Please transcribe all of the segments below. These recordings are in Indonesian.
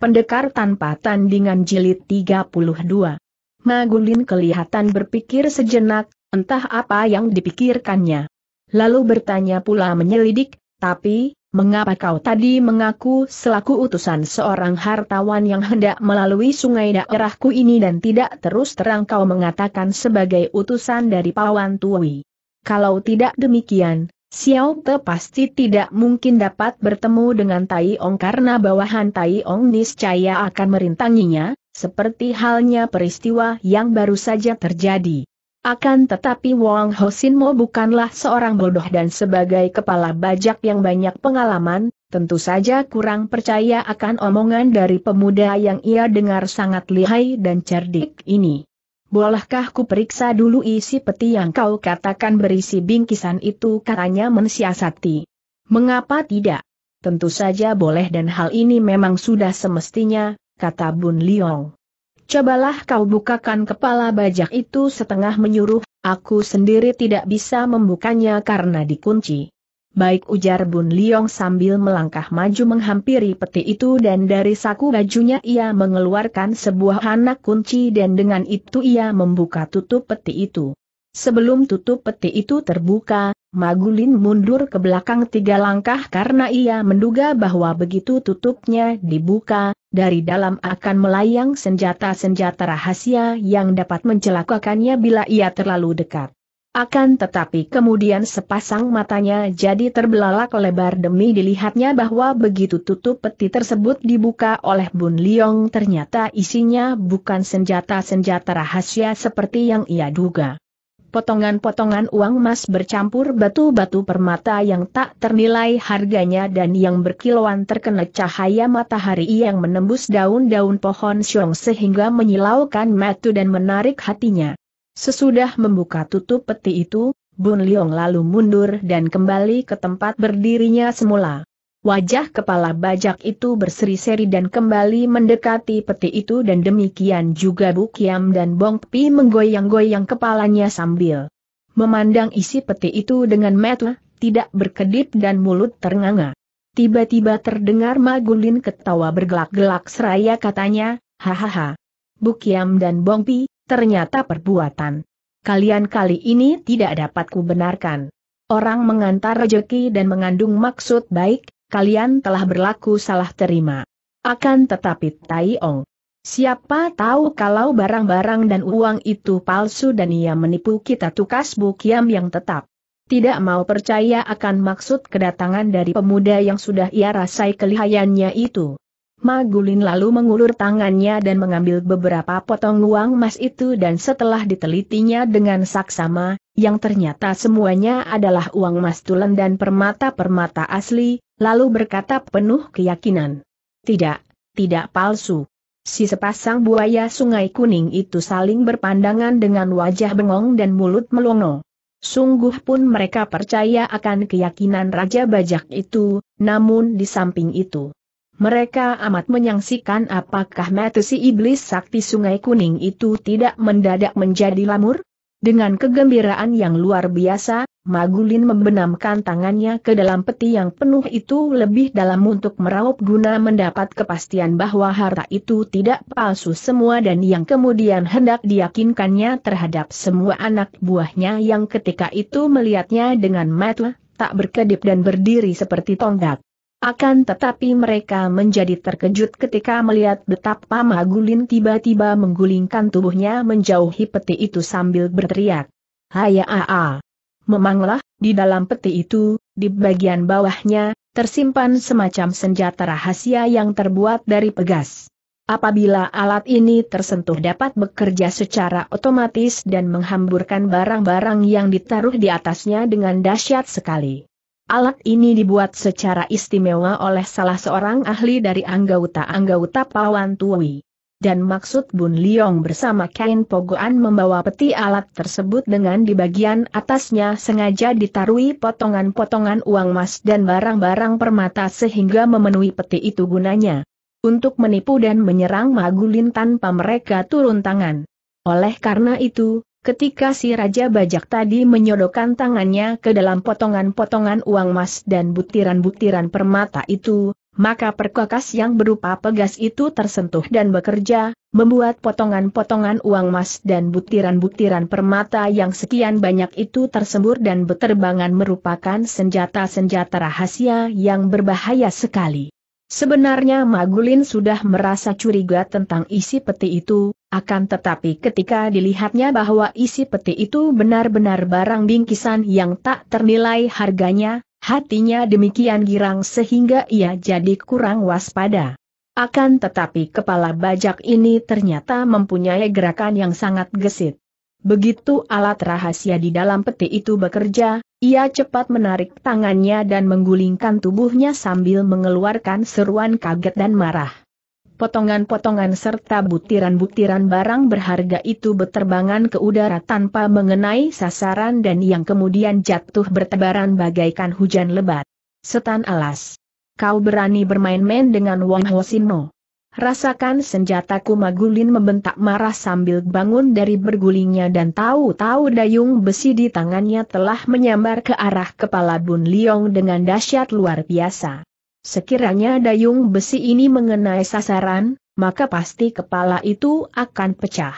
Pendekar tanpa tandingan jilid 32. Magulin kelihatan berpikir sejenak, entah apa yang dipikirkannya. Lalu bertanya pula menyelidik, tapi, mengapa kau tadi mengaku selaku utusan seorang hartawan yang hendak melalui sungai daerahku ini dan tidak terus terang kau mengatakan sebagai utusan dari Pawan Tuwi? Kalau tidak demikian, Xiao Te pasti tidak mungkin dapat bertemu dengan Tai Ong karena bawahan Tai Ong niscaya akan merintanginya, seperti halnya peristiwa yang baru saja terjadi. Akan tetapi Wang Mo bukanlah seorang bodoh dan sebagai kepala bajak yang banyak pengalaman, tentu saja kurang percaya akan omongan dari pemuda yang ia dengar sangat lihai dan cerdik ini. Bolehkah ku periksa dulu isi peti yang kau katakan berisi bingkisan itu katanya mensiasati. Mengapa tidak? Tentu saja boleh dan hal ini memang sudah semestinya, kata Bun Liong. Cobalah kau bukakan kepala bajak itu setengah menyuruh, aku sendiri tidak bisa membukanya karena dikunci. Baik ujar Bun Liong sambil melangkah maju menghampiri peti itu dan dari saku bajunya ia mengeluarkan sebuah anak kunci dan dengan itu ia membuka tutup peti itu. Sebelum tutup peti itu terbuka, Magulin mundur ke belakang tiga langkah karena ia menduga bahwa begitu tutupnya dibuka, dari dalam akan melayang senjata-senjata rahasia yang dapat mencelakakannya bila ia terlalu dekat. Akan tetapi kemudian sepasang matanya jadi terbelalak lebar demi dilihatnya bahwa begitu tutup peti tersebut dibuka oleh Bun Liong ternyata isinya bukan senjata-senjata rahasia seperti yang ia duga. Potongan-potongan uang emas bercampur batu-batu permata yang tak ternilai harganya dan yang berkilauan terkena cahaya matahari yang menembus daun-daun pohon siong sehingga menyilaukan matu dan menarik hatinya. Sesudah membuka tutup peti itu, Bun Liong lalu mundur dan kembali ke tempat berdirinya semula. Wajah kepala bajak itu berseri-seri dan kembali mendekati peti itu dan demikian juga Bukiam dan Bong Pi menggoyang-goyang kepalanya sambil memandang isi peti itu dengan mata, tidak berkedip dan mulut ternganga. Tiba-tiba terdengar Magulin ketawa bergelak-gelak seraya katanya, hahaha. Bukiam dan Bong Pi, ternyata perbuatan. Kalian kali ini tidak dapat kubenarkan. Orang mengantar rejeki dan mengandung maksud baik, kalian telah berlaku salah terima. Akan tetapi Tai Ong. Siapa tahu kalau barang-barang dan uang itu palsu dan ia menipu kita tukas bukiam yang tetap. Tidak mau percaya akan maksud kedatangan dari pemuda yang sudah ia rasai kelihayannya itu. Magulin lalu mengulur tangannya dan mengambil beberapa potong uang emas itu dan setelah ditelitinya dengan saksama, yang ternyata semuanya adalah uang emas tulen dan permata-permata asli, lalu berkata penuh keyakinan. Tidak, tidak palsu. Si sepasang buaya sungai kuning itu saling berpandangan dengan wajah bengong dan mulut melongo. Sungguh pun mereka percaya akan keyakinan Raja Bajak itu, namun di samping itu mereka amat menyaksikan apakah metusi si iblis sakti sungai kuning itu tidak mendadak menjadi lamur? Dengan kegembiraan yang luar biasa, Magulin membenamkan tangannya ke dalam peti yang penuh itu lebih dalam untuk meraup guna mendapat kepastian bahwa harta itu tidak palsu semua dan yang kemudian hendak diyakinkannya terhadap semua anak buahnya yang ketika itu melihatnya dengan mata tak berkedip dan berdiri seperti tonggak. Akan tetapi mereka menjadi terkejut ketika melihat betapa Magulin tiba-tiba menggulingkan tubuhnya menjauhi peti itu sambil berteriak. Haya aa. Memanglah, di dalam peti itu, di bagian bawahnya, tersimpan semacam senjata rahasia yang terbuat dari pegas. Apabila alat ini tersentuh dapat bekerja secara otomatis dan menghamburkan barang-barang yang ditaruh di atasnya dengan dahsyat sekali. Alat ini dibuat secara istimewa oleh salah seorang ahli dari anggota-anggota Pawan Tui. Dan maksud Bun Liong bersama kain pogoan membawa peti alat tersebut dengan di bagian atasnya sengaja ditarui potongan-potongan uang emas dan barang-barang permata sehingga memenuhi peti itu gunanya. Untuk menipu dan menyerang Magulin tanpa mereka turun tangan. Oleh karena itu, Ketika si Raja Bajak tadi menyodokkan tangannya ke dalam potongan-potongan uang emas dan butiran-butiran permata itu, maka perkakas yang berupa pegas itu tersentuh dan bekerja, membuat potongan-potongan uang emas dan butiran-butiran permata yang sekian banyak itu tersembur dan beterbangan merupakan senjata-senjata rahasia yang berbahaya sekali. Sebenarnya Magulin sudah merasa curiga tentang isi peti itu, akan tetapi ketika dilihatnya bahwa isi peti itu benar-benar barang bingkisan yang tak ternilai harganya, hatinya demikian girang sehingga ia jadi kurang waspada. Akan tetapi kepala bajak ini ternyata mempunyai gerakan yang sangat gesit. Begitu alat rahasia di dalam peti itu bekerja, ia cepat menarik tangannya dan menggulingkan tubuhnya sambil mengeluarkan seruan kaget dan marah potongan-potongan serta butiran-butiran barang berharga itu berterbangan ke udara tanpa mengenai sasaran dan yang kemudian jatuh bertebaran bagaikan hujan lebat. Setan alas. Kau berani bermain-main dengan Wang Hosino. Rasakan senjataku Magulin membentak marah sambil bangun dari bergulingnya dan tahu-tahu dayung besi di tangannya telah menyambar ke arah kepala Bun Liong dengan dahsyat luar biasa. Sekiranya dayung besi ini mengenai sasaran, maka pasti kepala itu akan pecah.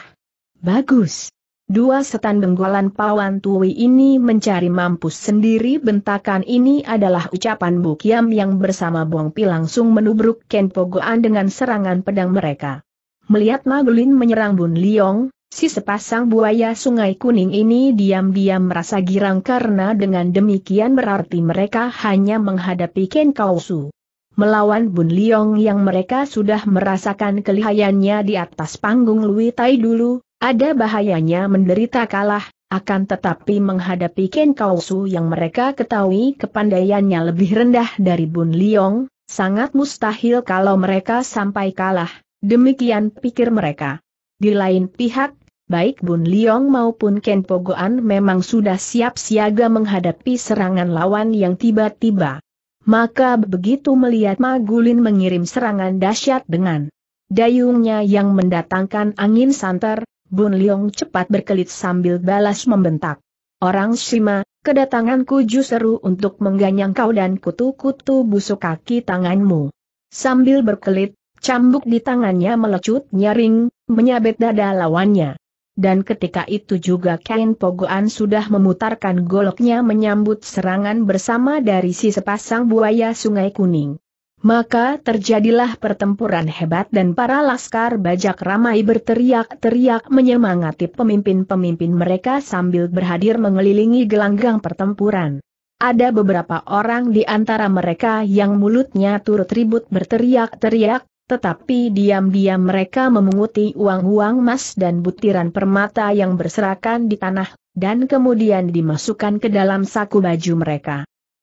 Bagus. Dua setan benggolan pawan tuwi ini mencari mampus sendiri bentakan ini adalah ucapan Bukiam yang bersama Bong Pi langsung menubruk Ken Pogoan dengan serangan pedang mereka. Melihat Magulin menyerang Bun Liong, Si sepasang buaya sungai kuning ini diam-diam merasa girang karena dengan demikian berarti mereka hanya menghadapi Ken Kausu. Melawan Bun Liong yang mereka sudah merasakan kelihayannya di atas panggung Lui Tai dulu, ada bahayanya menderita kalah, akan tetapi menghadapi Ken Kausu yang mereka ketahui kepandaiannya lebih rendah dari Bun Liong, sangat mustahil kalau mereka sampai kalah, demikian pikir mereka. Di lain pihak, baik Bun Liong maupun Ken Pogoan memang sudah siap siaga menghadapi serangan lawan yang tiba-tiba. Maka begitu melihat Magulin mengirim serangan dahsyat dengan dayungnya yang mendatangkan angin santer, Bun Liong cepat berkelit sambil balas membentak. Orang Shima, kedatanganku justru untuk mengganyang kau dan kutu-kutu busuk kaki tanganmu. Sambil berkelit, cambuk di tangannya melecut nyaring, menyabet dada lawannya. Dan ketika itu juga Kain Pogoan sudah memutarkan goloknya menyambut serangan bersama dari si sepasang buaya sungai kuning. Maka terjadilah pertempuran hebat dan para laskar bajak ramai berteriak-teriak menyemangati pemimpin-pemimpin mereka sambil berhadir mengelilingi gelanggang pertempuran. Ada beberapa orang di antara mereka yang mulutnya turut ribut berteriak-teriak, tetapi diam-diam mereka memunguti uang-uang emas dan butiran permata yang berserakan di tanah, dan kemudian dimasukkan ke dalam saku baju mereka.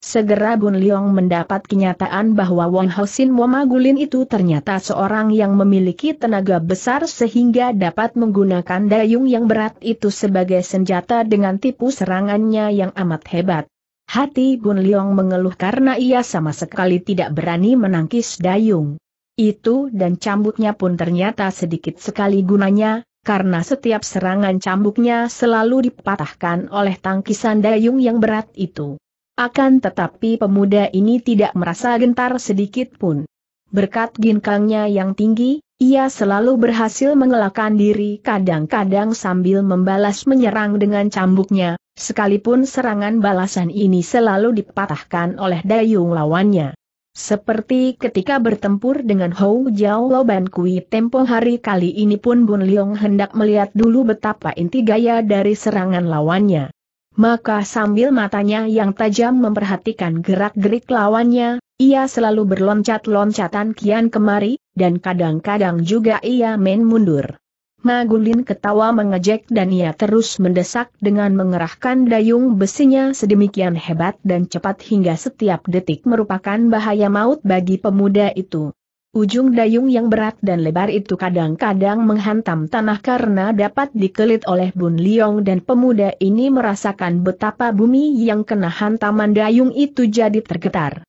Segera Bun Leong mendapat kenyataan bahwa Wong Hosin Momagulin itu ternyata seorang yang memiliki tenaga besar sehingga dapat menggunakan dayung yang berat itu sebagai senjata dengan tipu serangannya yang amat hebat. Hati Bun Leong mengeluh karena ia sama sekali tidak berani menangkis dayung itu dan cambuknya pun ternyata sedikit sekali gunanya, karena setiap serangan cambuknya selalu dipatahkan oleh tangkisan dayung yang berat itu. Akan tetapi pemuda ini tidak merasa gentar sedikit pun. Berkat ginkangnya yang tinggi, ia selalu berhasil mengelakkan diri kadang-kadang sambil membalas menyerang dengan cambuknya, sekalipun serangan balasan ini selalu dipatahkan oleh dayung lawannya. Seperti ketika bertempur dengan Hou Jiao Loban Kui tempo hari kali ini pun Bun Leong hendak melihat dulu betapa inti gaya dari serangan lawannya. Maka sambil matanya yang tajam memperhatikan gerak-gerik lawannya, ia selalu berloncat-loncatan kian kemari, dan kadang-kadang juga ia main mundur. Magulin ketawa mengejek dan ia terus mendesak dengan mengerahkan dayung besinya sedemikian hebat dan cepat hingga setiap detik merupakan bahaya maut bagi pemuda itu. Ujung dayung yang berat dan lebar itu kadang-kadang menghantam tanah karena dapat dikelit oleh Bun Liong dan pemuda ini merasakan betapa bumi yang kena hantaman dayung itu jadi tergetar.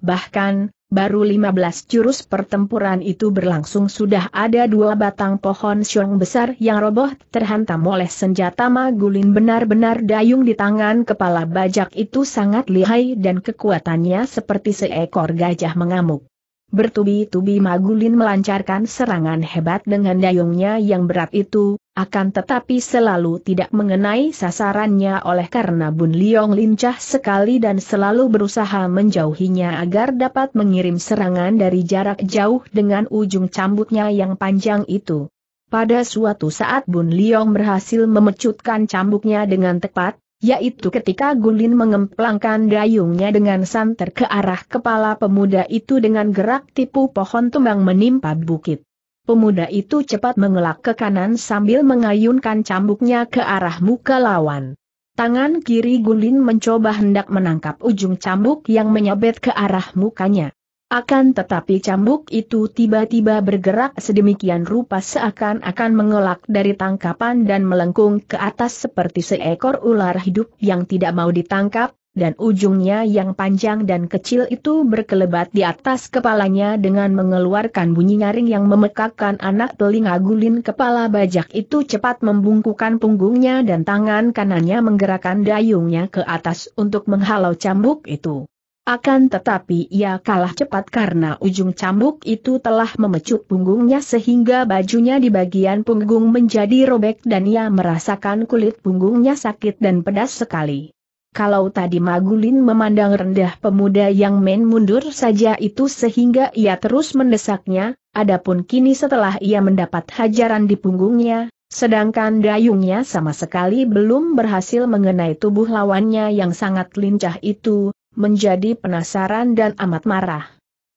Bahkan, Baru 15 jurus pertempuran itu berlangsung sudah ada dua batang pohon siung besar yang roboh terhantam oleh senjata magulin benar-benar dayung di tangan kepala bajak itu sangat lihai dan kekuatannya seperti seekor gajah mengamuk. Bertubi-tubi Magulin melancarkan serangan hebat dengan dayungnya yang berat itu, akan tetapi selalu tidak mengenai sasarannya oleh karena Bun Liong lincah sekali dan selalu berusaha menjauhinya agar dapat mengirim serangan dari jarak jauh dengan ujung cambuknya yang panjang itu. Pada suatu saat Bun Liong berhasil memecutkan cambuknya dengan tepat, yaitu ketika Gunlin mengemplangkan dayungnya dengan santer ke arah kepala pemuda itu dengan gerak tipu pohon tumbang menimpa bukit. Pemuda itu cepat mengelak ke kanan sambil mengayunkan cambuknya ke arah muka lawan. Tangan kiri Gunlin mencoba hendak menangkap ujung cambuk yang menyabet ke arah mukanya. Akan tetapi cambuk itu tiba-tiba bergerak sedemikian rupa seakan-akan mengelak dari tangkapan dan melengkung ke atas seperti seekor ular hidup yang tidak mau ditangkap, dan ujungnya yang panjang dan kecil itu berkelebat di atas kepalanya dengan mengeluarkan bunyi nyaring yang memekakkan anak telinga gulin kepala bajak itu cepat membungkukan punggungnya dan tangan kanannya menggerakkan dayungnya ke atas untuk menghalau cambuk itu. Akan tetapi ia kalah cepat karena ujung cambuk itu telah memecut punggungnya sehingga bajunya di bagian punggung menjadi robek dan ia merasakan kulit punggungnya sakit dan pedas sekali. Kalau tadi Magulin memandang rendah pemuda yang main mundur saja itu sehingga ia terus mendesaknya, adapun kini setelah ia mendapat hajaran di punggungnya, sedangkan dayungnya sama sekali belum berhasil mengenai tubuh lawannya yang sangat lincah itu, menjadi penasaran dan amat marah.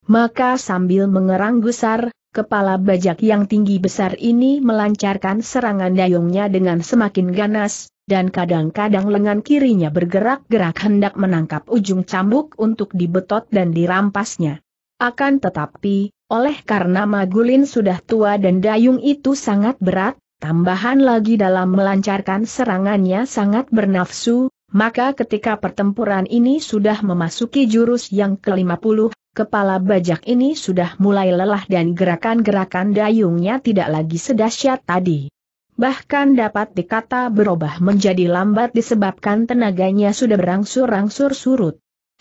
Maka sambil mengerang gusar, kepala bajak yang tinggi besar ini melancarkan serangan dayungnya dengan semakin ganas, dan kadang-kadang lengan kirinya bergerak-gerak hendak menangkap ujung cambuk untuk dibetot dan dirampasnya. Akan tetapi, oleh karena Magulin sudah tua dan dayung itu sangat berat, tambahan lagi dalam melancarkan serangannya sangat bernafsu, maka ketika pertempuran ini sudah memasuki jurus yang ke-50, kepala bajak ini sudah mulai lelah dan gerakan-gerakan dayungnya tidak lagi sedahsyat tadi. Bahkan dapat dikata berubah menjadi lambat disebabkan tenaganya sudah berangsur-angsur surut.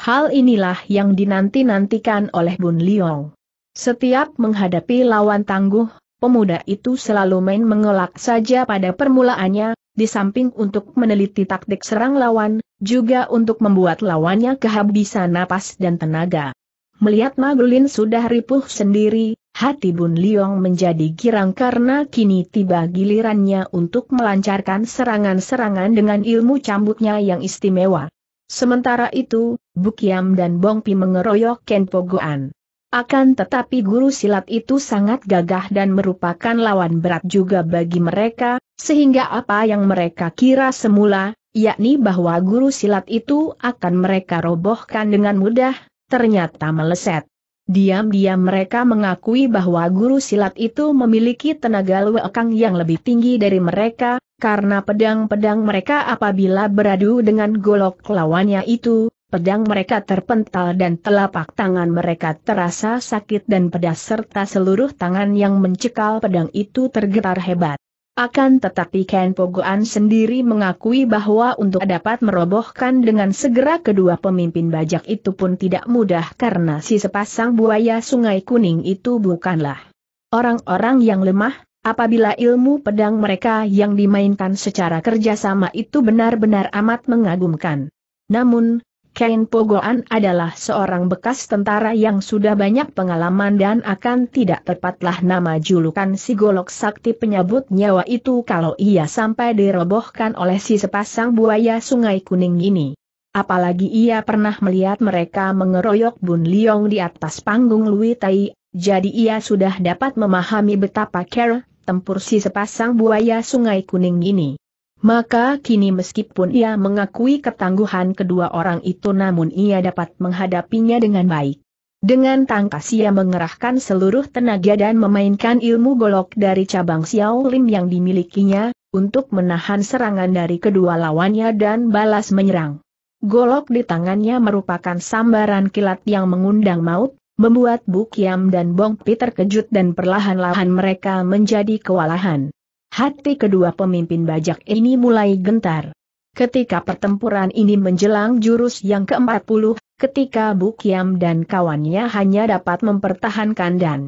Hal inilah yang dinanti-nantikan oleh Bun Liong. Setiap menghadapi lawan tangguh, pemuda itu selalu main mengelak saja pada permulaannya, di samping untuk meneliti taktik serang lawan, juga untuk membuat lawannya kehabisan napas dan tenaga. Melihat Magulin sudah ripuh sendiri, hati Bun Liong menjadi girang karena kini tiba gilirannya untuk melancarkan serangan-serangan dengan ilmu cambuknya yang istimewa. Sementara itu, Bukiam dan Bong Pi mengeroyok Ken Pogoan. Akan tetapi guru silat itu sangat gagah dan merupakan lawan berat juga bagi mereka, sehingga apa yang mereka kira semula, yakni bahwa guru silat itu akan mereka robohkan dengan mudah, ternyata meleset. Diam-diam mereka mengakui bahwa guru silat itu memiliki tenaga luekang yang lebih tinggi dari mereka, karena pedang-pedang mereka apabila beradu dengan golok lawannya itu, pedang mereka terpental dan telapak tangan mereka terasa sakit dan pedas serta seluruh tangan yang mencekal pedang itu tergetar hebat. Akan tetapi Ken Pogoan sendiri mengakui bahwa untuk dapat merobohkan dengan segera kedua pemimpin bajak itu pun tidak mudah karena si sepasang buaya sungai kuning itu bukanlah orang-orang yang lemah, apabila ilmu pedang mereka yang dimainkan secara kerjasama itu benar-benar amat mengagumkan. Namun, Kain Pogoan adalah seorang bekas tentara yang sudah banyak pengalaman dan akan tidak tepatlah nama julukan si golok sakti penyabut nyawa itu kalau ia sampai dirobohkan oleh si sepasang buaya sungai kuning ini. Apalagi ia pernah melihat mereka mengeroyok Bun Liong di atas panggung Lui Tai, jadi ia sudah dapat memahami betapa care tempur si sepasang buaya sungai kuning ini. Maka kini meskipun ia mengakui ketangguhan kedua orang itu namun ia dapat menghadapinya dengan baik. Dengan tangkas ia mengerahkan seluruh tenaga dan memainkan ilmu golok dari cabang Xiao Lim yang dimilikinya, untuk menahan serangan dari kedua lawannya dan balas menyerang. Golok di tangannya merupakan sambaran kilat yang mengundang maut, membuat Bukiam dan Bong Pi terkejut dan perlahan-lahan mereka menjadi kewalahan. Hati kedua pemimpin bajak ini mulai gentar. Ketika pertempuran ini menjelang jurus yang ke-40, ketika Bukiam dan kawannya hanya dapat mempertahankan dan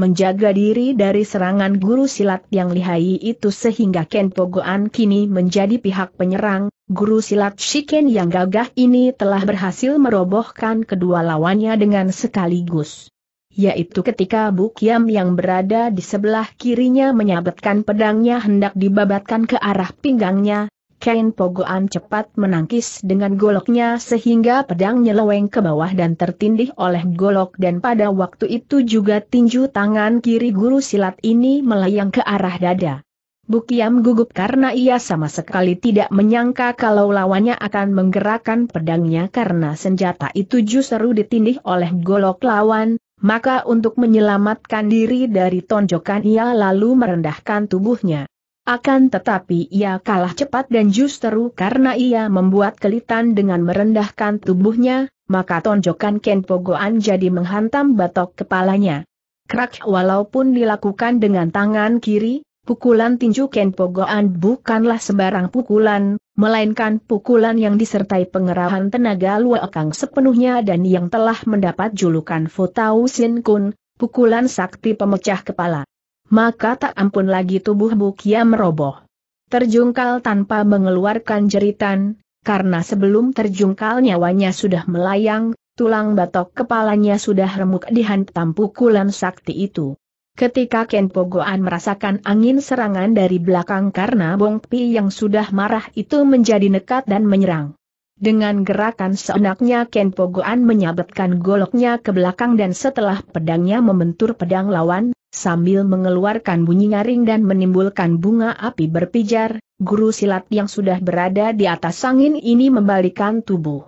menjaga diri dari serangan guru silat yang lihai itu sehingga Kento Goan kini menjadi pihak penyerang, guru silat Shiken yang gagah ini telah berhasil merobohkan kedua lawannya dengan sekaligus yaitu ketika Bukiam yang berada di sebelah kirinya menyabetkan pedangnya hendak dibabatkan ke arah pinggangnya, Kain Pogoan cepat menangkis dengan goloknya sehingga pedang nyeleweng ke bawah dan tertindih oleh golok dan pada waktu itu juga tinju tangan kiri guru silat ini melayang ke arah dada. Bukiam gugup karena ia sama sekali tidak menyangka kalau lawannya akan menggerakkan pedangnya karena senjata itu justru ditindih oleh golok lawan, maka untuk menyelamatkan diri dari tonjokan ia lalu merendahkan tubuhnya. Akan tetapi ia kalah cepat dan justru karena ia membuat kelitan dengan merendahkan tubuhnya, maka tonjokan Ken jadi menghantam batok kepalanya. Krak walaupun dilakukan dengan tangan kiri, Pukulan tinju Kenpo Goan bukanlah sembarang pukulan, melainkan pukulan yang disertai pengerahan tenaga luakang sepenuhnya dan yang telah mendapat julukan Fotau Sin Kun, pukulan sakti pemecah kepala. Maka tak ampun lagi tubuh Bukia meroboh. Terjungkal tanpa mengeluarkan jeritan, karena sebelum terjungkal nyawanya sudah melayang, tulang batok kepalanya sudah remuk dihantam pukulan sakti itu. Ketika Ken Pogoan merasakan angin serangan dari belakang karena Bong Pi yang sudah marah itu menjadi nekat dan menyerang. Dengan gerakan seenaknya Ken Pogoan menyabetkan goloknya ke belakang dan setelah pedangnya membentur pedang lawan, sambil mengeluarkan bunyi nyaring dan menimbulkan bunga api berpijar, guru silat yang sudah berada di atas angin ini membalikan tubuh.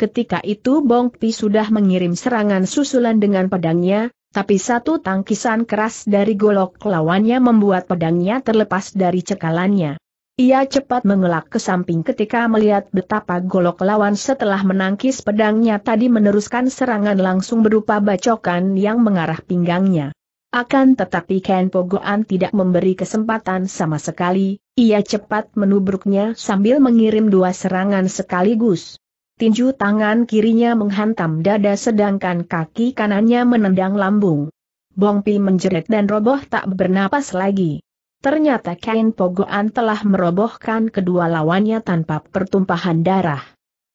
Ketika itu Bong Pi sudah mengirim serangan susulan dengan pedangnya, tapi satu tangkisan keras dari golok lawannya membuat pedangnya terlepas dari cekalannya. Ia cepat mengelak ke samping ketika melihat betapa golok lawan setelah menangkis pedangnya tadi meneruskan serangan langsung berupa bacokan yang mengarah pinggangnya. Akan tetapi Ken Pogoan tidak memberi kesempatan sama sekali, ia cepat menubruknya sambil mengirim dua serangan sekaligus tinju tangan kirinya menghantam dada sedangkan kaki kanannya menendang lambung. Bongpi menjerit dan roboh tak bernapas lagi. Ternyata kain pogoan telah merobohkan kedua lawannya tanpa pertumpahan darah.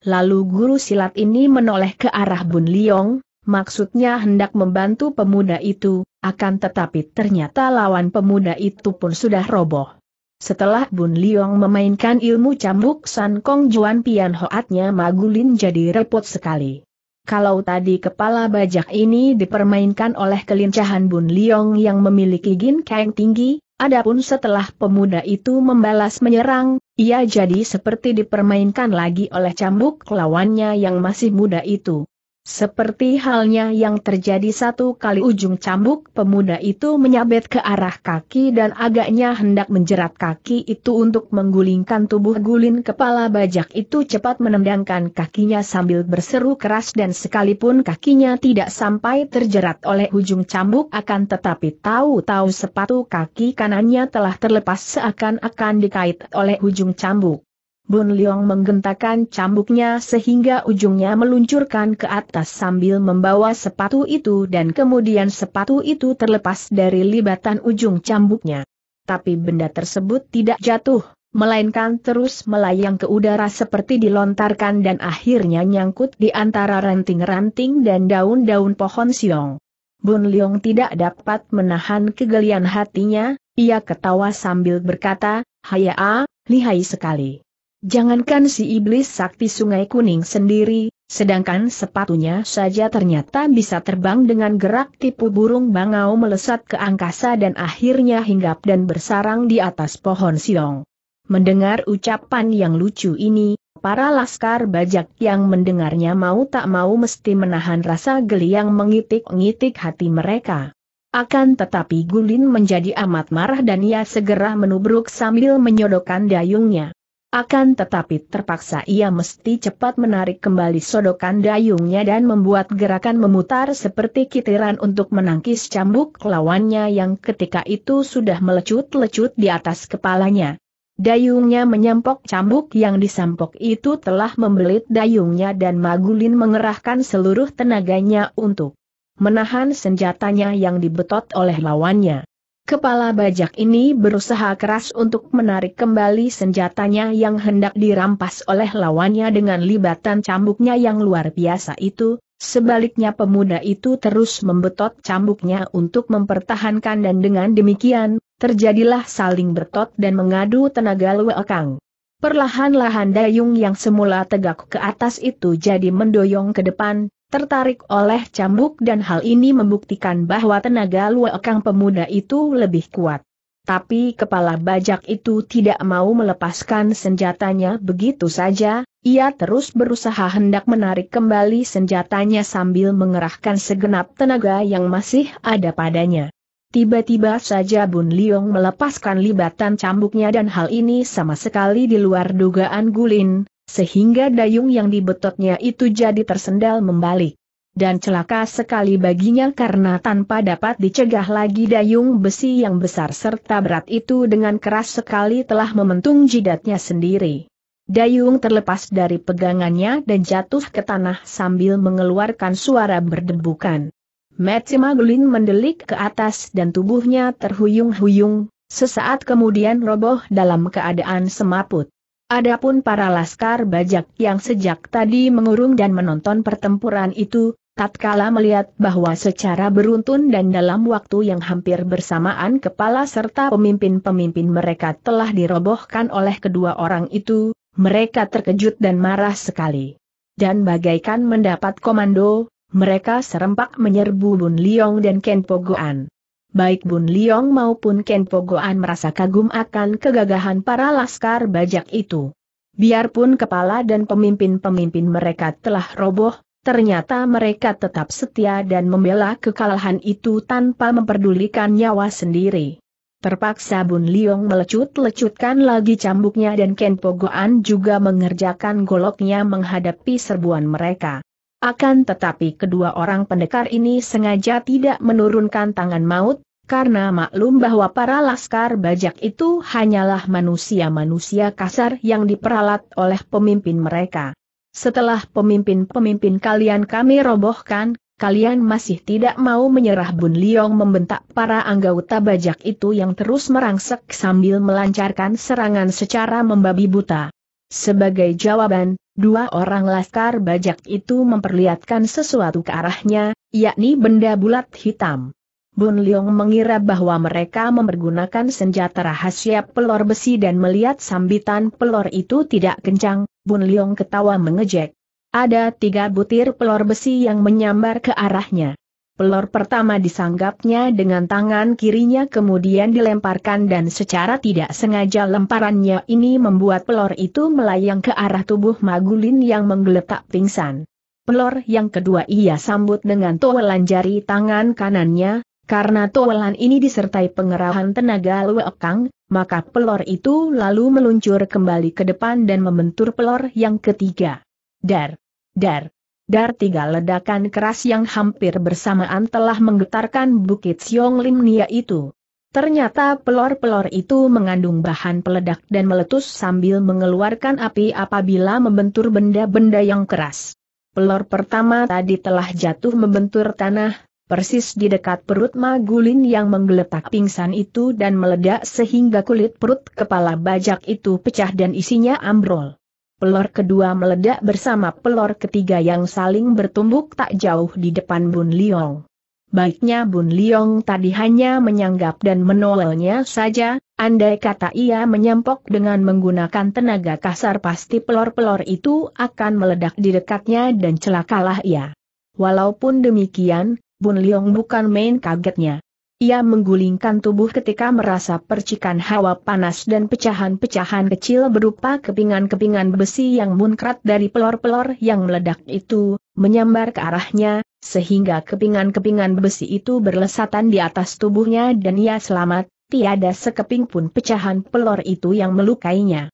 Lalu guru silat ini menoleh ke arah Bun Liong, maksudnya hendak membantu pemuda itu, akan tetapi ternyata lawan pemuda itu pun sudah roboh. Setelah Bun Liong memainkan ilmu cambuk San Kong Juan Pian Hoatnya Magulin jadi repot sekali. Kalau tadi kepala bajak ini dipermainkan oleh kelincahan Bun Liong yang memiliki gin keng tinggi, adapun setelah pemuda itu membalas menyerang, ia jadi seperti dipermainkan lagi oleh cambuk lawannya yang masih muda itu. Seperti halnya yang terjadi satu kali ujung cambuk pemuda itu menyabet ke arah kaki dan agaknya hendak menjerat kaki itu untuk menggulingkan tubuh gulin kepala bajak itu cepat menendangkan kakinya sambil berseru keras dan sekalipun kakinya tidak sampai terjerat oleh ujung cambuk akan tetapi tahu-tahu sepatu kaki kanannya telah terlepas seakan-akan dikait oleh ujung cambuk. Bun Leong menggentakan cambuknya sehingga ujungnya meluncurkan ke atas sambil membawa sepatu itu dan kemudian sepatu itu terlepas dari libatan ujung cambuknya. Tapi benda tersebut tidak jatuh, melainkan terus melayang ke udara seperti dilontarkan dan akhirnya nyangkut di antara ranting-ranting dan daun-daun pohon siong. Bun Leong tidak dapat menahan kegelian hatinya, ia ketawa sambil berkata, Hayaa, lihai sekali. Jangankan si iblis sakti sungai kuning sendiri, sedangkan sepatunya saja ternyata bisa terbang dengan gerak tipu burung bangau melesat ke angkasa dan akhirnya hinggap dan bersarang di atas pohon silong. Mendengar ucapan yang lucu ini, para laskar bajak yang mendengarnya mau tak mau mesti menahan rasa geli yang mengitik-ngitik hati mereka. Akan tetapi Gulin menjadi amat marah dan ia segera menubruk sambil menyodokkan dayungnya. Akan tetapi terpaksa ia mesti cepat menarik kembali sodokan dayungnya dan membuat gerakan memutar seperti kitiran untuk menangkis cambuk lawannya yang ketika itu sudah melecut-lecut di atas kepalanya. Dayungnya menyampok cambuk yang disampok itu telah membelit dayungnya dan Magulin mengerahkan seluruh tenaganya untuk menahan senjatanya yang dibetot oleh lawannya. Kepala bajak ini berusaha keras untuk menarik kembali senjatanya yang hendak dirampas oleh lawannya dengan libatan cambuknya yang luar biasa itu, sebaliknya pemuda itu terus membetot cambuknya untuk mempertahankan dan dengan demikian, terjadilah saling bertot dan mengadu tenaga luekang. Perlahan-lahan dayung yang semula tegak ke atas itu jadi mendoyong ke depan, tertarik oleh cambuk dan hal ini membuktikan bahwa tenaga luakang pemuda itu lebih kuat. Tapi kepala bajak itu tidak mau melepaskan senjatanya begitu saja, ia terus berusaha hendak menarik kembali senjatanya sambil mengerahkan segenap tenaga yang masih ada padanya. Tiba-tiba saja Bun Liong melepaskan libatan cambuknya dan hal ini sama sekali di luar dugaan Gulin, sehingga dayung yang dibetotnya itu jadi tersendal membalik. Dan celaka sekali baginya karena tanpa dapat dicegah lagi dayung besi yang besar serta berat itu dengan keras sekali telah mementung jidatnya sendiri. Dayung terlepas dari pegangannya dan jatuh ke tanah sambil mengeluarkan suara berdebukan. Matsima mendelik ke atas dan tubuhnya terhuyung-huyung, sesaat kemudian roboh dalam keadaan semaput. Adapun para laskar bajak yang sejak tadi mengurung dan menonton pertempuran itu, tatkala melihat bahwa secara beruntun dan dalam waktu yang hampir bersamaan kepala serta pemimpin-pemimpin mereka telah dirobohkan oleh kedua orang itu, mereka terkejut dan marah sekali. Dan bagaikan mendapat komando, mereka serempak menyerbu Bun Liong dan Ken Pogoan baik Bun Liong maupun Ken Pogoan merasa kagum akan kegagahan para laskar bajak itu. Biarpun kepala dan pemimpin-pemimpin mereka telah roboh, ternyata mereka tetap setia dan membela kekalahan itu tanpa memperdulikan nyawa sendiri. Terpaksa Bun Liong melecut-lecutkan lagi cambuknya dan Ken Pogoan juga mengerjakan goloknya menghadapi serbuan mereka. Akan tetapi kedua orang pendekar ini sengaja tidak menurunkan tangan maut, karena maklum bahwa para laskar bajak itu hanyalah manusia-manusia kasar yang diperalat oleh pemimpin mereka. Setelah pemimpin-pemimpin kalian kami robohkan, kalian masih tidak mau menyerah Bun Liong membentak para anggota bajak itu yang terus merangsek sambil melancarkan serangan secara membabi buta. Sebagai jawaban, dua orang laskar bajak itu memperlihatkan sesuatu ke arahnya, yakni benda bulat hitam. Bun Leong mengira bahwa mereka mempergunakan senjata rahasia pelor besi dan melihat sambitan pelor itu tidak kencang, Bun Leong ketawa mengejek. Ada tiga butir pelor besi yang menyambar ke arahnya. Pelor pertama disanggapnya dengan tangan kirinya kemudian dilemparkan dan secara tidak sengaja lemparannya ini membuat pelor itu melayang ke arah tubuh Magulin yang menggeletak pingsan. Pelor yang kedua ia sambut dengan toelan jari tangan kanannya, karena toelan ini disertai pengerahan tenaga luekang, maka pelor itu lalu meluncur kembali ke depan dan membentur pelor yang ketiga. Dar! Dar! Dar tiga ledakan keras yang hampir bersamaan telah menggetarkan bukit Siong Lim Nia itu. Ternyata pelor-pelor itu mengandung bahan peledak dan meletus sambil mengeluarkan api apabila membentur benda-benda yang keras. Pelor pertama tadi telah jatuh membentur tanah, persis di dekat perut Magulin yang menggeletak pingsan itu dan meledak sehingga kulit perut kepala bajak itu pecah dan isinya ambrol. Pelor kedua meledak bersama pelor ketiga yang saling bertumbuk tak jauh di depan Bun Liong. Baiknya Bun Liong tadi hanya menyanggap dan menolongnya saja, andai kata ia menyempok dengan menggunakan tenaga kasar pasti pelor-pelor itu akan meledak di dekatnya dan celakalah ia. Walaupun demikian, Bun Leong bukan main kagetnya. Ia menggulingkan tubuh ketika merasa percikan hawa panas dan pecahan-pecahan kecil berupa kepingan-kepingan besi yang munkrat dari pelor-pelor yang meledak itu, menyambar ke arahnya, sehingga kepingan-kepingan besi itu berlesatan di atas tubuhnya dan ia selamat, tiada sekeping pun pecahan pelor itu yang melukainya.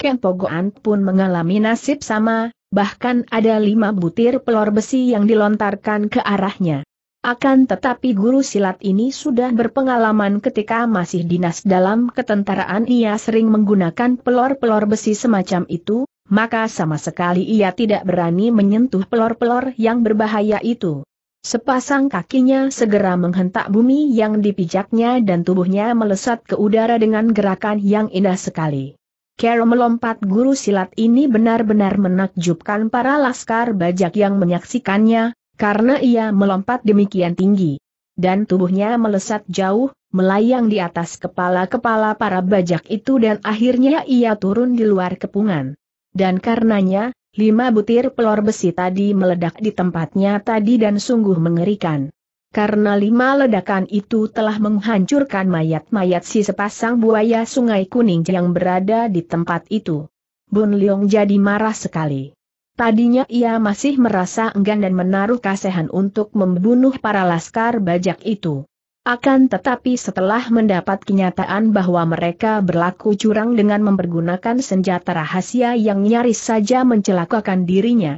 Ken Pogoan pun mengalami nasib sama, bahkan ada lima butir pelor besi yang dilontarkan ke arahnya. Akan tetapi guru silat ini sudah berpengalaman ketika masih dinas dalam ketentaraan ia sering menggunakan pelor-pelor besi semacam itu, maka sama sekali ia tidak berani menyentuh pelor-pelor yang berbahaya itu. Sepasang kakinya segera menghentak bumi yang dipijaknya dan tubuhnya melesat ke udara dengan gerakan yang indah sekali. Kero melompat guru silat ini benar-benar menakjubkan para laskar bajak yang menyaksikannya, karena ia melompat demikian tinggi. Dan tubuhnya melesat jauh, melayang di atas kepala-kepala para bajak itu dan akhirnya ia turun di luar kepungan. Dan karenanya, lima butir pelor besi tadi meledak di tempatnya tadi dan sungguh mengerikan. Karena lima ledakan itu telah menghancurkan mayat-mayat si sepasang buaya sungai kuning yang berada di tempat itu. Bun Leong jadi marah sekali. Tadinya ia masih merasa enggan dan menaruh kasehan untuk membunuh para laskar bajak itu. Akan tetapi setelah mendapat kenyataan bahwa mereka berlaku curang dengan mempergunakan senjata rahasia yang nyaris saja mencelakakan dirinya,